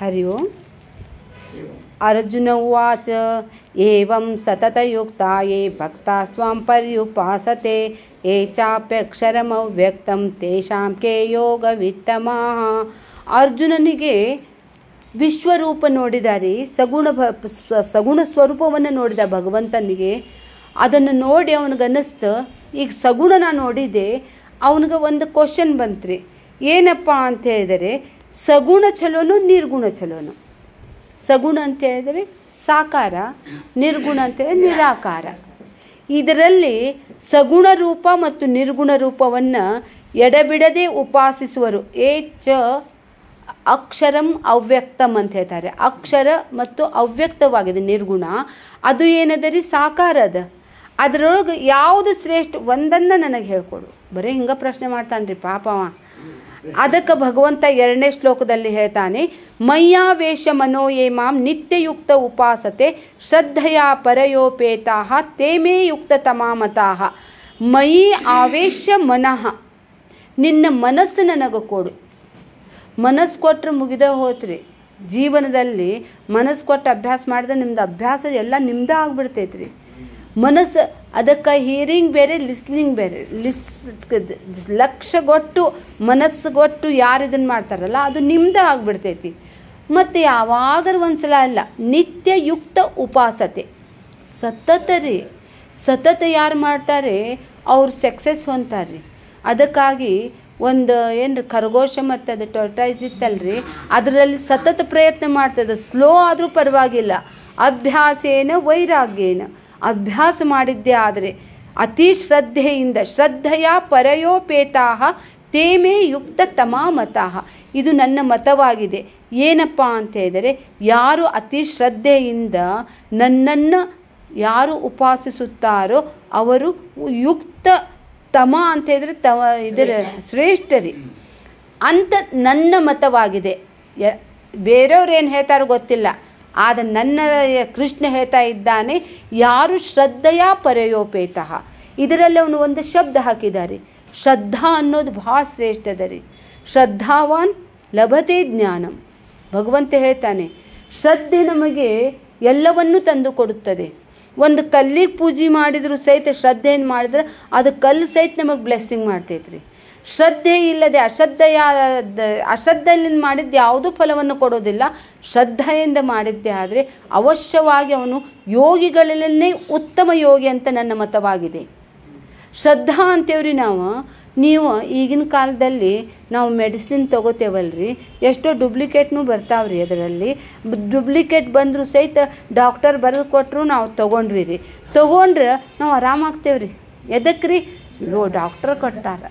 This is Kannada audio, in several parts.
हरि ओम् अर्जुन उवाच एवं सततयुक्ता ये ಪರ್ಯುಪಾಸತೆ पर्युपासते ये चाप्यक्षरमव्यक्तं तेषां के योगवित्तमाः ಅರ್ಜುನನಿಗೆ ವಿಶ್ವರೂಪ ನೋಡಿದಾರೆ ಸಗುಣ ಸಗುಣ ಸ್ವರೂಪವನ್ನು ನೋಡಿದ ಭಗವಂತನಿಗೆ ಅದನ್ನು ನೋಡಿ ಅವನಿಗನ್ನಿಸ್ತು ಈಗ ಸಗುಣನ ನೋಡಿದೆ ಅವನಿಗೆ ಒಂದು ಕ್ವಶನ್ ಬಂತು ಏನಪ್ಪ ಅಂತ ಹೇಳಿದರೆ ಸಗುಣ ಚಲೋನು ನಿರ್ಗುಣ ಚಲೋನು ಸಗುಣ ಅಂತ ಹೇಳಿದರೆ ಸಾಕಾರ ನಿರ್ಗುಣ ಅಂತ ಹೇಳಿದರೆ ನಿರಾಕಾರ ಇದರಲ್ಲಿ ಸಗುಣ ರೂಪ ಮತ್ತು ನಿರ್ಗುಣ ರೂಪವನ್ನು ಎಡಬಿಡದೆ ಉಪಾಸಿಸುವರು ಏ ಚ ಅಕ್ಷರಂ ಅವ್ಯಕ್ತಂ ಅಂತ ಹೇಳ್ತಾರೆ ಅಕ್ಷರ ಮತ್ತು ಅವ್ಯಕ್ತವಾಗಿದೆ ನಿರ್ಗುಣ ಅದು ಏನದರಿ ಸಾಕಾರ ಅದ ಅದರೊಳಗೆ ಯಾವುದು ಶ್ರೇಷ್ಠ ಒಂದನ್ನು ನನಗೆ ಹೇಳ್ಕೊಡು ಬರೀ ಹಿಂಗೆ ಪ್ರಶ್ನೆ ಮಾಡ್ತಾನೆ ರೀ ಪಾಪವ ಅದಕ್ಕೆ ಭಗವಂತ ಎರಡನೇ ಶ್ಲೋಕದಲ್ಲಿ ಹೇಳ್ತಾನೆ ಮಯ್ಯಾವೇಶ ಮಾಂ ನಿತ್ಯಯುಕ್ತ ಉಪಾಸತೆ ಶ್ರದ್ಧೆಯ ಪರಯೋಪೇತಾ ತೇಮೇ ಯುಕ್ತ ತಮಾಮತಾ ಮಯಿ ಆವೇಶ ಮನಃ ನಿನ್ನ ಮನಸ್ಸು ನನಗೆ ಕೊಡು ಮನಸ್ಸು ಕೊಟ್ಟರೆ ಮುಗಿದ ಹೋತ್ರಿ ಜೀವನದಲ್ಲಿ ಮನಸ್ಸು ಕೊಟ್ಟು ಅಭ್ಯಾಸ ಮಾಡಿದ್ರೆ ನಿಮ್ದು ಅಭ್ಯಾಸ ಎಲ್ಲ ನಿಮ್ದೇ ಆಗ್ಬಿಡ್ತೈತ್ರಿ ಮನಸ್ಸು ಅದಕ್ಕೆ ಹೀರಿಂಗ್ ಬೇರೆ ಲಿಸ್ನಿಂಗ್ ಬೇರೆ ಲಿಸ್ ಲಕ್ಷಗೊಟ್ಟು ಮನಸ್ಸುಗೊಟ್ಟು ಯಾರು ಇದನ್ನು ಮಾಡ್ತಾರಲ್ಲ ಅದು ನಿಮ್ಮದೇ ಆಗಿಬಿಡ್ತೈತಿ ಮತ್ತು ಯಾವಾಗಲೂ ಒಂದು ಸಲ ಅಲ್ಲ ನಿತ್ಯಯುಕ್ತ ಉಪಾಸತೆ ಸತತ ರೀ ಸತತ ಯಾರು ಮಾಡ್ತಾರೆ ಅವ್ರು ಸಕ್ಸಸ್ ಹೊಂತಾರೆ ಅದಕ್ಕಾಗಿ ಒಂದು ಏನು ಖರಗೋಶ ಮತ್ತು ಅದು ಟೊರ್ಟೈಸ್ ಇತ್ತಲ್ರಿ ಅದರಲ್ಲಿ ಸತತ ಪ್ರಯತ್ನ ಮಾಡ್ತದೆ ಸ್ಲೋ ಆದರೂ ಪರವಾಗಿಲ್ಲ ಅಭ್ಯಾಸೇನ ವೈರಾಗ್ಯೇನ ಅಭ್ಯಾಸ ಮಾಡಿದ್ದೆ ಆದರೆ ಅತಿ ಶ್ರದ್ಧೆಯಿಂದ ಶ್ರದ್ಧೆಯ ಪರಯೋಪೇತಾಹ ತೇಮೇ ಯುಕ್ತ ತಮಾ ಮತಃ ಇದು ನನ್ನ ಮತವಾಗಿದೆ ಏನಪ್ಪ ಅಂತ ಹೇಳಿದರೆ ಯಾರು ಅತಿ ಶ್ರದ್ಧೆಯಿಂದ ನನ್ನನ್ನು ಯಾರು ಉಪಾಸಿಸುತ್ತಾರೋ ಅವರು ಯುಕ್ತ ತಮ ಅಂತ ಹೇಳಿದರೆ ತವ ಇದರ ಶ್ರೇಷ್ಠರಿ ಅಂತ ನನ್ನ ಮತವಾಗಿದೆ ಬೇರೆಯವ್ರು ಏನು ಹೇಳ್ತಾರೋ ಗೊತ್ತಿಲ್ಲ ಆದ ನನ್ನ ಕೃಷ್ಣ ಹೇಳ್ತಾ ಇದ್ದಾನೆ ಯಾರು ಶ್ರದ್ಧೆಯ ಪರಯೋಪೇತಃ ಇದರಲ್ಲಿ ಅವನು ಒಂದು ಶಬ್ದ ಹಾಕಿದ್ದಾರೆ ಶ್ರದ್ಧಾ ಅನ್ನೋದು ಭಾಳ ರೀ ಶ್ರದ್ಧಾವಾನ್ ಲಭತೆ ಜ್ಞಾನಂ ಭಗವಂತ ಹೇಳ್ತಾನೆ ಶ್ರದ್ಧೆ ನಮಗೆ ಎಲ್ಲವನ್ನೂ ತಂದು ಕೊಡುತ್ತದೆ ಒಂದು ಕಲ್ಲಿಗೆ ಪೂಜೆ ಮಾಡಿದರೂ ಸಹಿತ ಶ್ರದ್ಧೆಯನ್ನು ಮಾಡಿದ್ರೆ ಅದು ಕಲ್ಲು ಸಹಿತ ನಮಗೆ ಬ್ಲೆಸ್ಸಿಂಗ್ ರೀ ಶ್ರದ್ಧೆ ಇಲ್ಲದೆ ಅಶ್ರದ್ಧೆಯ ಅಶ್ರದ್ಧೆಯಿಂದ ಮಾಡಿದ್ದು ಯಾವುದೂ ಫಲವನ್ನು ಕೊಡೋದಿಲ್ಲ ಶ್ರದ್ಧೆಯಿಂದ ಮಾಡಿದ್ದೇ ಆದರೆ ಅವಶ್ಯವಾಗಿ ಅವನು ಯೋಗಿಗಳಲ್ಲೇ ಉತ್ತಮ ಯೋಗಿ ಅಂತ ನನ್ನ ಮತವಾಗಿದೆ ಶ್ರದ್ಧಾ ಅಂತೇವ್ರಿ ನಾವು ನೀವು ಈಗಿನ ಕಾಲದಲ್ಲಿ ನಾವು ಮೆಡಿಸಿನ್ ತೊಗೋತೇವಲ್ರಿ ಎಷ್ಟೋ ಡುಪ್ಲಿಕೇಟ್ನೂ ಬರ್ತಾವ್ರಿ ಅದರಲ್ಲಿ ಡುಪ್ಲಿಕೇಟ್ ಬಂದರೂ ಸಹಿತ ಡಾಕ್ಟರ್ ಬರೆದು ಕೊಟ್ಟರು ನಾವು ತೊಗೊಂಡ್ವಿ ರೀ ತೊಗೊಂಡ್ರೆ ನಾವು ಆರಾಮಾಗ್ತೇವ್ರಿ ಎದಕ್ಕೆ ರೀ ಡಾಕ್ಟರ್ ಡಾಕ್ಟ್ರ್ ಕೊಟ್ಟಾರ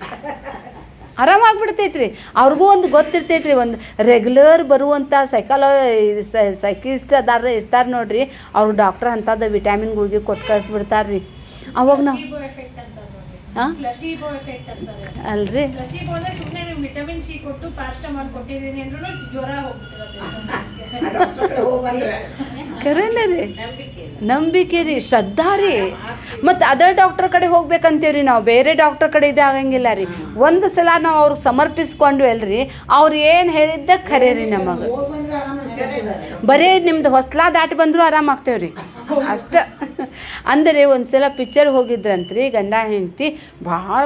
ಆರಾಮಾಗ್ಬಿಡ್ತೈತ್ರಿ ಅವ್ರಿಗೂ ಒಂದು ಗೊತ್ತಿರ್ತೈತ್ರಿ ಒಂದು ರೆಗ್ಯುಲರ್ ಬರುವಂಥ ಸೈಕಾಲ ಸೈಕಿಸ್ಟ್ ಅದಾರ ಇರ್ತಾರೆ ನೋಡ್ರಿ ಅವ್ರು ಡಾಕ್ಟ್ರ್ ಅಂಥದ್ದು ವಿಟಾಮಿನ್ ಗುಳಿಗೆ ಕೊಟ್ಟು ಕಳಿಸ್ಬಿಡ್ತಾರೆ ರೀ ಅವಾಗ ನಾವು ಅಲ್ರಿ ರೀ ನಂಬಿಕೆ ರೀ ಶ್ರದ್ಧಾ ರೀ ಮತ್ತು ಅದೇ ಡಾಕ್ಟರ್ ಕಡೆ ಹೋಗ್ಬೇಕಂತೀವ್ರಿ ನಾವು ಬೇರೆ ಡಾಕ್ಟರ್ ಕಡೆ ಇದೆ ಆಗಂಗಿಲ್ಲ ರೀ ಒಂದು ಸಲ ನಾವು ಅವ್ರಿಗೆ ಸಮರ್ಪಿಸ್ಕೊಂಡು ಅಲ್ರಿ ಅವ್ರು ಏನು ಹೇಳಿದ್ದ ಖರೆ ರೀ ನಮಗೆ ಬರೀ ನಿಮ್ದು ಹೊಸ್ಲಾ ದಾಟಿ ಬಂದರೂ ಆರಾಮಾಗ್ತೇವ್ರಿ ಅಷ್ಟ ಅಂದರೆ ಒಂದು ಸಲ ಪಿಕ್ಚರ್ ಹೋಗಿದ್ರಂತ್ರಿ ಗಂಡ ಹೆಂಡ್ತಿ ಭಾಳ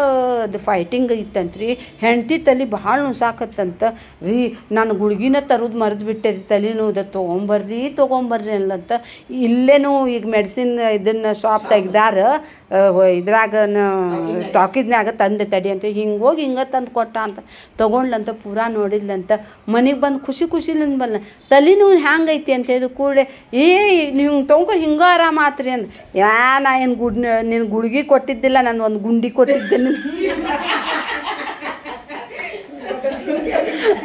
ಅದು ಫೈಟಿಂಗ್ ಇತ್ತಂತ್ರಿ ಹೆಂಡತಿ ತಲೆ ಭಾಳ ನುಸಾಕತ್ತಂತ ರೀ ನಾನು ಗುಳ್ಗಿನ ತರೋದು ಮರೆದು ಬಿಟ್ಟೆ ರೀ ತಲೆ ನೋದ ತೊಗೊಂಬರ್ರಿ ತೊಗೊಂಬರ್ರಿ ಅಲ್ಲಂತ ಇಲ್ಲೇನೂ ಈಗ ಮೆಡಿಸಿನ್ ಇದನ್ನು ಶಾಪ್ ತೆಗ್ದಾರ ಇದ್ರಾಗ ಸ್ಟಾಕಿದ್ನಾಗ ತಂದೆ ತಡಿ ಅಂತ ಹಿಂಗೆ ಹೋಗಿ ಹಿಂಗೆ ತಂದು ಕೊಟ್ಟ ಅಂತ ತೊಗೊಂಡ್ಲಂತ ಪೂರಾ ನೋಡಿದ್ಲಂತ ಮನೆಗೆ ಬಂದು ಖುಷಿ ಖುಷಿಲಿಂದ ಬಂದ ತಲೆನೂ ಹ್ಯಾಂಗೈತಿ ಅಂತ ಹೇಳಿದ ಕೂಡ ಏ ನೀವು ತೊಗೊಂಡು ಹಿಂಗೆ ಆರಾಮ ಆತ್ರಿ ಅಂದ್ರೆ ಯಾ ನಾ ಏನು ಗುಡ್ ನಿನ್ನ ಗುಡ್ಗಿ ಕೊಟ್ಟಿದ್ದಿಲ್ಲ ನಾನು ಒಂದು ಗುಂಡಿ ಕೊಟ್ಟಿದ್ದೆ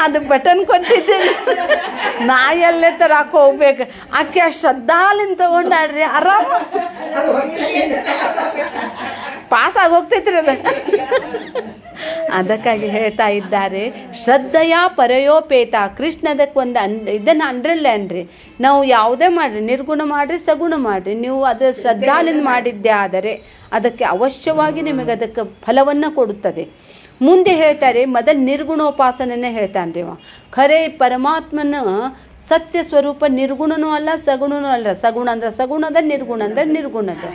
ಅದು ಬಟನ್ ಕೊಟ್ಟಿದ್ದೆ ನಾ ಎಲ್ಲೇ ತರಕ ಹೋಗ್ಬೇಕು ಆಕೆ ಆ ತಗೊಂಡಾಡ್ರಿ ಆರಾಮ ಪಾಸ್ ಆಗೋಗ್ತೈತ್ರಿ ಅದು ಅದಕ್ಕಾಗಿ ಹೇಳ್ತಾ ಇದ್ದಾರೆ ಶ್ರದ್ಧೆಯ ಪರಯೋಪೇತ ಕೃಷ್ಣ ಒಂದು ಅನ್ ಇದನ್ನು ಅಂಡ್ರಲ್ಲೈನ್ ಅನ್ರಿ ನಾವು ಯಾವುದೇ ಮಾಡಿರಿ ನಿರ್ಗುಣ ಮಾಡಿರಿ ಸಗುಣ ಮಾಡಿರಿ ನೀವು ಅದರ ಶ್ರದ್ಧಾಲಿಂದ ಮಾಡಿದ್ದೇ ಆದರೆ ಅದಕ್ಕೆ ಅವಶ್ಯವಾಗಿ ನಿಮಗೆ ಅದಕ್ಕೆ ಫಲವನ್ನು ಕೊಡುತ್ತದೆ ಮುಂದೆ ಹೇಳ್ತಾರೆ ಮೊದಲು ನಿರ್ಗುಣೋಪಾಸನೆ ಹೇಳ್ತಾನೆ ರೀ ಖರೆ ಪರಮಾತ್ಮನ ಸತ್ಯ ಸ್ವರೂಪ ನಿರ್ಗುಣನೂ ಅಲ್ಲ ಸಗುಣನೂ ಅಲ್ಲ ಸಗುಣ ಅಂದ್ರೆ ಸಗುಣ ಅಂದ್ರೆ ನಿರ್ಗುಣ ಅಂದ್ರೆ ನಿರ್ಗುಣತೆ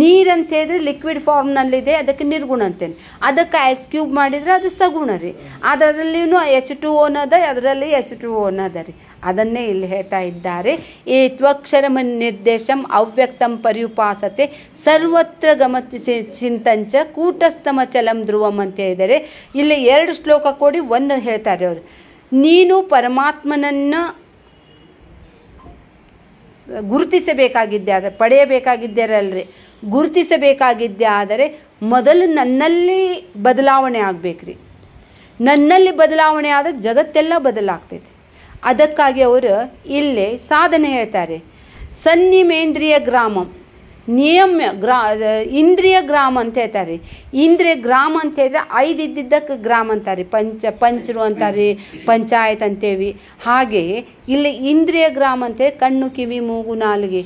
ನೀರಂತ ಹೇಳಿದ್ರೆ ಲಿಕ್ವಿಡ್ ಫಾರ್ಮ್ನಲ್ಲಿದೆ ಅದಕ್ಕೆ ನಿರ್ಗುಣ ಅಂತೇನೆ ಅದಕ್ಕೆ ಐಸ್ ಕ್ಯೂಬ್ ಮಾಡಿದ್ರೆ ಅದು ಸಗುಣ ರೀ ಅದರಲ್ಲಿ ಎಚ್ ಟು ಓನ್ ಅದ ಅದರಲ್ಲಿ ಎಚ್ ಟು ಓನ್ ಅದ ರೀ ಅದನ್ನೇ ಇಲ್ಲಿ ಹೇಳ್ತಾ ಇದ್ದಾರೆ ಈ ತ್ವಕ್ಷರಮ ನಿರ್ದೇಶಂ ಅವ್ಯಕ್ತಂ ಪರ್ಯುಪಾಸತೆ ಸರ್ವತ್ರ ಗಮತಿ ಚಿಂತಂಚ ಕೂಟಸ್ಥಮ ಚಲಂ ಧ್ರುವಂ ಅಂತ ಹೇಳಿದರೆ ಇಲ್ಲಿ ಎರಡು ಶ್ಲೋಕ ಕೊಡಿ ಒಂದು ಹೇಳ್ತಾರೆ ಅವರು ನೀನು ಪರಮಾತ್ಮನನ್ನು ಗುರುತಿಸಬೇಕಾಗಿದ್ದೆ ಆದರೆ ಅಲ್ರಿ ಗುರುತಿಸಬೇಕಾಗಿದ್ದೆ ಆದರೆ ಮೊದಲು ನನ್ನಲ್ಲಿ ಬದಲಾವಣೆ ಆಗಬೇಕ್ರಿ ನನ್ನಲ್ಲಿ ಬದಲಾವಣೆ ಆದರೆ ಜಗತ್ತೆಲ್ಲ ಬದಲಾಗ್ತೈತಿ ಅದಕ್ಕಾಗಿ ಅವರು ಇಲ್ಲಿ ಸಾಧನೆ ಹೇಳ್ತಾರೆ ಸನ್ನಿಮೇಂದ್ರಿಯ ಗ್ರಾಮಂ ನಿಯಮ ಗ್ರಾ ಇಂದ್ರಿಯ ಗ್ರಾಮ ಅಂತ ಹೇಳ್ತಾರೆ ಇಂದ್ರಿಯ ಗ್ರಾಮ ಅಂತ ಹೇಳಿದ್ರೆ ಐದು ಇದ್ದಿದ್ದಕ್ಕೆ ಗ್ರಾಮ ಅಂತಾರೆ ಪಂಚ ಪಂಚರು ಅಂತಾರೆ ಪಂಚಾಯತ್ ಅಂತೇವಿ ಹಾಗೆ ಇಲ್ಲಿ ಇಂದ್ರಿಯ ಗ್ರಾಮ ಅಂತೇಳಿ ಕಣ್ಣು ಕಿವಿ ಮೂಗು ನಾಲಿಗೆ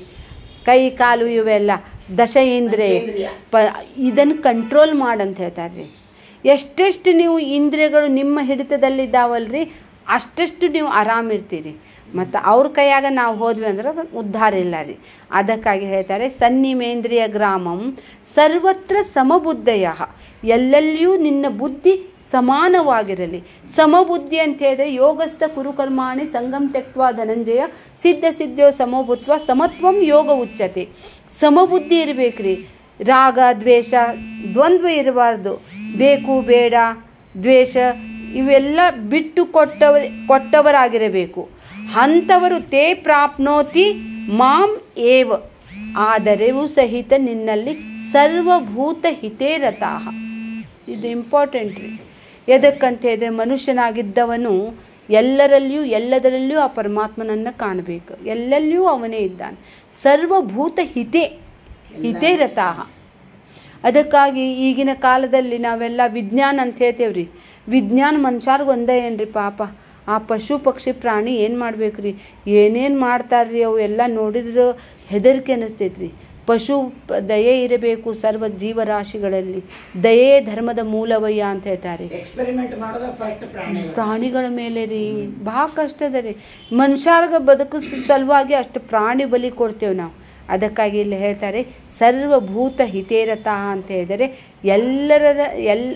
ಕೈ ಕಾಲು ಇವೆಲ್ಲ ದಶ ಇಂದ್ರಿಯ ಪ ಇದನ್ನು ಕಂಟ್ರೋಲ್ ಮಾಡಂತ ಹೇಳ್ತಾರೆ ರೀ ಎಷ್ಟೆಷ್ಟು ನೀವು ಇಂದ್ರಿಯಗಳು ನಿಮ್ಮ ಹಿಡಿತದಲ್ಲಿದ್ದಾವಲ್ರಿ ಅಷ್ಟಷ್ಟು ನೀವು ಆರಾಮಿರ್ತೀರಿ ಮತ್ತು ಅವ್ರ ಕೈಯಾಗ ನಾವು ಹೋದ್ವಿ ಅಂದ್ರೆ ಉದ್ಧಾರ ಇಲ್ಲ ರೀ ಅದಕ್ಕಾಗಿ ಹೇಳ್ತಾರೆ ಸನ್ನಿಮೇಂದ್ರಿಯ ಗ್ರಾಮಂ ಸರ್ವತ್ರ ಸಮಬುದ್ಧಯ ಎಲ್ಲೆಲ್ಲಿಯೂ ನಿನ್ನ ಬುದ್ಧಿ ಸಮಾನವಾಗಿರಲಿ ಸಮಬುದ್ಧಿ ಅಂತ ಹೇಳಿದ್ರೆ ಯೋಗಸ್ಥ ಕುರುಕರ್ಮಾಣಿ ಸಂಗಂ ತೆಕ್ವ ಧನಂಜಯ ಸಿದ್ಧ ಸಿದ್ಧೋ ಸಮಭುತ್ವ ಸಮತ್ವಂ ಯೋಗ ಉಚ್ಚತೆ ಸಮಬುದ್ಧಿ ಇರಬೇಕ್ರಿ ರಾಗ ದ್ವೇಷ ದ್ವಂದ್ವ ಇರಬಾರ್ದು ಬೇಕು ಬೇಡ ದ್ವೇಷ ಇವೆಲ್ಲ ಬಿಟ್ಟು ಕೊಟ್ಟವ ಕೊಟ್ಟವರಾಗಿರಬೇಕು ಅಂಥವರು ತೇ ಪ್ರಾಪ್ನೋತಿ ಮಾಂ ಏವ ಆದರೆಯೂ ಸಹಿತ ನಿನ್ನಲ್ಲಿ ಸರ್ವಭೂತ ಹಿತೇರತಾಹ ಇದು ಇಂಪಾರ್ಟೆಂಟ್ ರೀ ಎದಕ್ಕಂತ ಹೇಳಿದ್ರೆ ಮನುಷ್ಯನಾಗಿದ್ದವನು ಎಲ್ಲರಲ್ಲಿಯೂ ಎಲ್ಲದರಲ್ಲಿಯೂ ಆ ಪರಮಾತ್ಮನನ್ನು ಕಾಣಬೇಕು ಎಲ್ಲೆಲ್ಲಿಯೂ ಅವನೇ ಇದ್ದಾನೆ ಸರ್ವಭೂತ ಹಿತೇ ಹಿತೇ ರಥಾಹ ಅದಕ್ಕಾಗಿ ಈಗಿನ ಕಾಲದಲ್ಲಿ ನಾವೆಲ್ಲ ವಿಜ್ಞಾನ ಅಂತ ಹೇಳ್ತೇವ್ರಿ ವಿಜ್ಞಾನ ಮನುಷ್ಯರ್ಗ ಒಂದೇ ಏನ್ರಿ ಪಾಪ ಆ ಪಶು ಪಕ್ಷಿ ಪ್ರಾಣಿ ಏನು ಮಾಡ್ಬೇಕ್ರಿ ಏನೇನು ಮಾಡ್ತಾರ್ರಿ ಅವು ಎಲ್ಲ ನೋಡಿದ್ರೆ ಹೆದರಿಕೆ ಅನ್ನಿಸ್ತೈತ್ರಿ ಪಶು ದಯೆ ಇರಬೇಕು ಸರ್ವ ಜೀವರಾಶಿಗಳಲ್ಲಿ ದಯೆ ಧರ್ಮದ ಮೂಲವಯ್ಯ ಅಂತ ಹೇಳ್ತಾರೆ ಪ್ರಾಣಿಗಳ ಮೇಲೆ ರೀ ಭಾಳ ಕಷ್ಟ ರೀ ಮನುಷ್ಯರ್ಗ ಬದುಕು ಸಲುವಾಗಿ ಅಷ್ಟು ಪ್ರಾಣಿ ಬಲಿ ಕೊಡ್ತೇವೆ ನಾವು ಅದಕ್ಕಾಗಿ ಇಲ್ಲಿ ಹೇಳ್ತಾರೆ ಸರ್ವಭೂತ ಹಿತೇರತ ಅಂತ ಹೇಳಿದರೆ ಎಲ್ಲರ ಎಲ್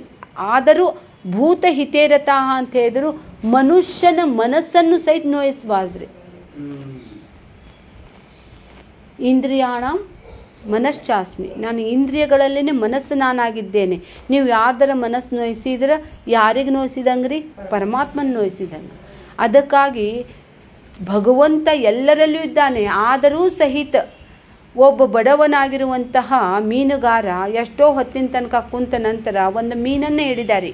ಆದರೂ ಭೂತ ಹಿತೇರತ ಅಂತ ಹೇಳಿದ್ರು ಮನುಷ್ಯನ ಮನಸ್ಸನ್ನು ಸಹಿತ ನೋಯಿಸಬಾರ್ದ್ರಿ ಇಂದ್ರಿಯಾಣ ಮನಶ್ಚಾಸ್ಮಿ ನಾನು ಇಂದ್ರಿಯಗಳಲ್ಲೇ ಮನಸ್ಸು ನಾನಾಗಿದ್ದೇನೆ ನೀವು ಯಾರ್ದರ ಮನಸ್ಸು ನೋಯಿಸಿದ್ರೆ ಯಾರಿಗೆ ನೋಯಿಸಿದಂಗ್ರಿ ಪರಮಾತ್ಮನ ನೋಯಿಸಿದಂಗೆ ಅದಕ್ಕಾಗಿ ಭಗವಂತ ಎಲ್ಲರಲ್ಲೂ ಇದ್ದಾನೆ ಆದರೂ ಸಹಿತ ಒಬ್ಬ ಬಡವನಾಗಿರುವಂತಹ ಮೀನುಗಾರ ಎಷ್ಟೋ ಹೊತ್ತಿನ ತನಕ ಕುಂತ ನಂತರ ಒಂದು ಮೀನನ್ನೇ ಹಿಡಿದಾರೆ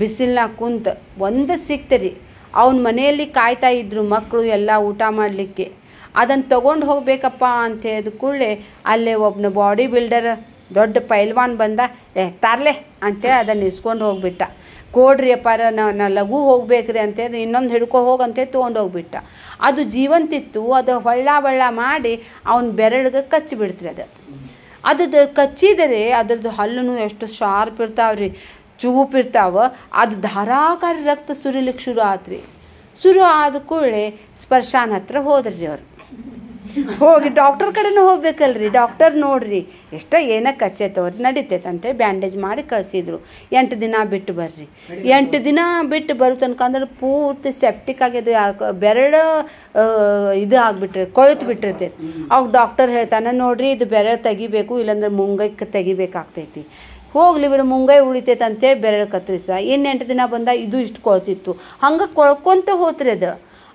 ಬಿಸಿಲನ್ನ ಕುಂತ ಒಂದು ಸಿಗ್ತರಿ ಅವನ ಮನೆಯಲ್ಲಿ ಕಾಯ್ತಾ ಇದ್ರು ಮಕ್ಕಳು ಎಲ್ಲ ಊಟ ಮಾಡಲಿಕ್ಕೆ ಅದನ್ನು ತೊಗೊಂಡು ಹೋಗಬೇಕಪ್ಪ ಅಂತ ಹೇಳಿದ ಕೂಡಲೇ ಅಲ್ಲೇ ಒಬ್ಬನ ಬಾಡಿ ಬಿಲ್ಡರ್ ದೊಡ್ಡ ಪೈಲ್ವಾನ್ ಬಂದ ಏ ತರಲೆ ಅಂತೇಳಿ ಅದನ್ನು ಇಸ್ಕೊಂಡು ಹೋಗ್ಬಿಟ್ಟ ಕೊಡ್ರಿ ಅಪ್ಪಾರ ನಾ ಲಘು ಹೋಗ್ಬೇಕ್ರಿ ಅಂತೇಳಿ ಇನ್ನೊಂದು ಹಿಡ್ಕೊ ಹೋಗಂತೆ ತೊಗೊಂಡೋಗ್ಬಿಟ್ಟ ಅದು ಜೀವಂತಿತ್ತು ಅದು ಹೊಳ್ಳ ಬಳ್ಳ ಮಾಡಿ ಅವನ ಬೆರಳಿಗೆ ಕಚ್ಚಿಬಿಡ್ತ್ರಿ ಅದು ಅದು ಕಚ್ಚಿದರೆ ಅದರದ್ದು ಹಲ್ಲು ಎಷ್ಟು ಶಾರ್ಪ್ ಇರ್ತಾವ್ರಿ ಇರ್ತಾವ ಅದು ಧಾರಾಕಾರ ರಕ್ತ ಸುರಿಲಿಕ್ಕೆ ಶುರು ಆತ್ರಿ ಶುರು ಆದ ಕೂಡಲೇ ಸ್ಪರ್ಶಾನ ಹತ್ರ ಹೋದ್ರಿ ಅವ್ರು ಹೋಗಿ ಡಾಕ್ಟರ್ ಕಡೆನೂ ಹೋಗ್ಬೇಕಲ್ರಿ ಡಾಕ್ಟರ್ ನೋಡ್ರಿ ಎಷ್ಟ ಏನಕ್ಕೆ ನಡಿತೈತೆ ನಡೀತೈತಂತೆ ಬ್ಯಾಂಡೇಜ್ ಮಾಡಿ ಕಳಿಸಿದ್ರು ಎಂಟು ದಿನ ಬಿಟ್ಟು ಬರ್ರಿ ಎಂಟು ದಿನ ಬಿಟ್ಟು ಬರು ತನಕ ಅಂದ್ರೆ ಪೂರ್ತಿ ಸೆಪ್ಟಿಕ್ ಆಗ್ಯದ ಬೆರಳು ಇದು ಆಗಿಬಿಟ್ರೆ ಕೊಳತ್ ಬಿಟ್ಟಿರ್ತೈತಿ ಅವಾಗ ಡಾಕ್ಟರ್ ಹೇಳ್ತಾನೆ ನೋಡ್ರಿ ಇದು ಬೆರಳು ತೆಗಿಬೇಕು ಇಲ್ಲಾಂದ್ರೆ ಮುಂಗಕ್ಕೆ ತೆಗಿಬೇಕಾಗ್ತೈತಿ ಹೋಗ್ಲಿ ಬಿಡು ಮುಂಗೈ ಉಳಿತೈತೆ ಅಂತೇಳಿ ಬೆರಳು ಕತ್ತರಿಸ ಇನ್ನೆಂಟು ದಿನ ಬಂದ ಇದು ಇಷ್ಟು ಕೊಳ್ತಿತ್ತು ಹಂಗೆ ಕೊಳ್ಕೊಂತ ಹೋತ್ರಿ ಅದು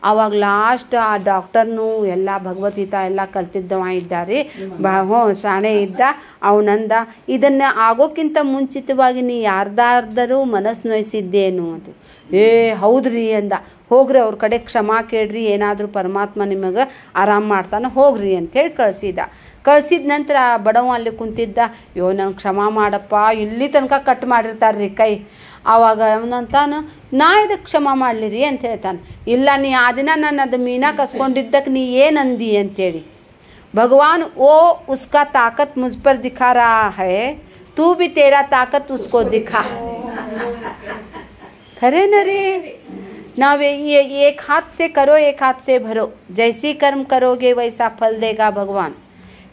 ಅವಾಗ ಲಾಸ್ಟ್ ಆ ಡಾಕ್ಟರ್ನು ಎಲ್ಲ ಭಗವದ್ಗೀತ ಎಲ್ಲ ಕಲ್ತಿದ್ದವ ಇದ್ದಾರೆ ಬಾ ಹ್ಞೂ ಶಾಣೆ ಇದ್ದ ಅವನಂದ ಇದನ್ನು ಆಗೋಕ್ಕಿಂತ ಮುಂಚಿತವಾಗಿ ನೀ ಯಾರ್ದಾರ್ದರೂ ಮನಸ್ಸು ನೋಯಿಸಿದ್ದೇನು ಅಂತ ಏ ಹೌದ್ರಿ ಅಂದ ಹೋಗ್ರಿ ಅವ್ರ ಕಡೆ ಕ್ಷಮಾ ಕೇಳ್ರಿ ಏನಾದರೂ ಪರಮಾತ್ಮ ನಿಮಗೆ ಆರಾಮ ಮಾಡ್ತಾನೆ ಹೋಗ್ರಿ ಅಂತೇಳಿ ಕಳಿಸಿದ ಕಲ್ಸಿದ ನಂತರ ಬಡವಾಲೆ ಕುಂತಿದ್ದ ಯೋನ ಕ್ಷಮ ಮಾಡಪ್ಪ ಇಲ್ಲಿ ತನಕ ಕಟ್ ಮಾಡಿರ್ತಾರ ರೀ ಕೈ ಅವಾಗ ಅವನ ತಾನ 나 ಇದಕ್ಕೆ ಕ್ಷಮ ಮಾಡಲಿรี ಅಂತ ಹೇಳ್ತಾನ ಇಲ್ಲ ನೀ ಆದಿನ ನನ್ನದು ಮೀನಾ ಕಸಕೊಂಡಿದ್ದಕ್ಕೆ ನೀ ಏನ್ ಅಂದಿ ಅಂತ ಹೇಳಿ ભગવાન ಓ uska ताकत मुझ पर दिखा रहा है तू भी तेरा ताकत उसको दिखा अरे ನರಿ ನಾವ ಈ ಏಕ हाथ से करो एक हाथ से भरो जैसी कर्म करोगे वैसा फल देगा भगवान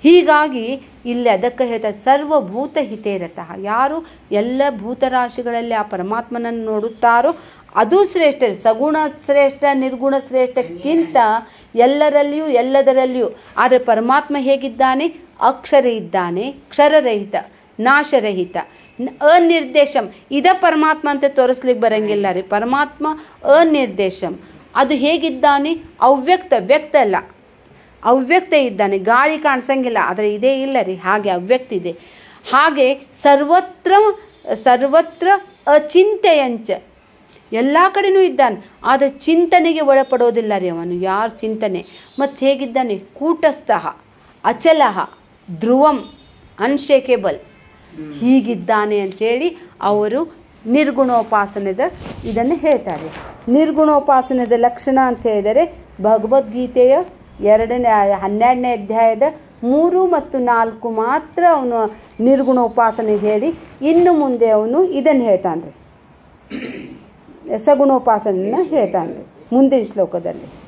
ಹೀಗಾಗಿ ಇಲ್ಲಿ ಅದಕ್ಕೆ ಹೇಳ್ತಾರೆ ಸರ್ವಭೂತ ಹಿತೇರತಃ ಯಾರು ಎಲ್ಲ ಭೂತರಾಶಿಗಳಲ್ಲಿ ಆ ಪರಮಾತ್ಮನನ್ನು ನೋಡುತ್ತಾರೋ ಅದು ಶ್ರೇಷ್ಠ ಸಗುಣ ಶ್ರೇಷ್ಠ ನಿರ್ಗುಣ ಶ್ರೇಷ್ಠಕ್ಕಿಂತ ಎಲ್ಲರಲ್ಲಿಯೂ ಎಲ್ಲದರಲ್ಲಿಯೂ ಆದರೆ ಪರಮಾತ್ಮ ಹೇಗಿದ್ದಾನೆ ಅಕ್ಷರ ಇದ್ದಾನೆ ಕ್ಷರರಹಿತ ನಾಶರಹಿತ ಅನಿರ್ದೇಶಂ ಇದ ಪರಮಾತ್ಮ ಅಂತ ತೋರಿಸ್ಲಿಕ್ಕೆ ಬರಂಗಿಲ್ಲ ರೀ ಪರಮಾತ್ಮ ಅನಿರ್ದೇಶಂ ಅದು ಹೇಗಿದ್ದಾನೆ ಅವ್ಯಕ್ತ ವ್ಯಕ್ತ ಅಲ್ಲ ಅವ್ಯಕ್ತ ಇದ್ದಾನೆ ಗಾಳಿ ಕಾಣಿಸಂಗಿಲ್ಲ ಆದರೆ ಇದೇ ಇಲ್ಲ ರೀ ಹಾಗೆ ಅವ್ಯಕ್ತ ಇದೆ ಹಾಗೆ ಸರ್ವತ್ರ ಸರ್ವತ್ರ ಅಚಿಂತೆಯಂಚ ಎಲ್ಲ ಕಡೆನೂ ಇದ್ದಾನೆ ಆದರೆ ಚಿಂತನೆಗೆ ಒಳಪಡೋದಿಲ್ಲ ರೀ ಅವನು ಯಾರ ಚಿಂತನೆ ಮತ್ತು ಹೇಗಿದ್ದಾನೆ ಕೂಟಸ್ಥ ಅಚಲಹ ಧ್ರುವಂ ಅನ್ಶೇಕೇಬಲ್ ಹೀಗಿದ್ದಾನೆ ಅಂಥೇಳಿ ಅವರು ನಿರ್ಗುಣೋಪಾಸನೆದ ಇದನ್ನು ಹೇಳ್ತಾರೆ ನಿರ್ಗುಣೋಪಾಸನೆದ ಲಕ್ಷಣ ಅಂತ ಹೇಳಿದರೆ ಭಗವದ್ಗೀತೆಯ ಎರಡನೇ ಹನ್ನೆರಡನೇ ಅಧ್ಯಾಯದ ಮೂರು ಮತ್ತು ನಾಲ್ಕು ಮಾತ್ರ ಅವನು ನಿರ್ಗುಣ ಉಪಾಸನೆ ಹೇಳಿ ಇನ್ನು ಮುಂದೆ ಅವನು ಇದನ್ನು ಹೇಳ್ತಾನೆ ರೀ ಸಗುಣೋಪಾಸನೆಯನ್ನು ಹೇಳ್ತಾನೆ ರೀ ಮುಂದಿನ ಶ್ಲೋಕದಲ್ಲಿ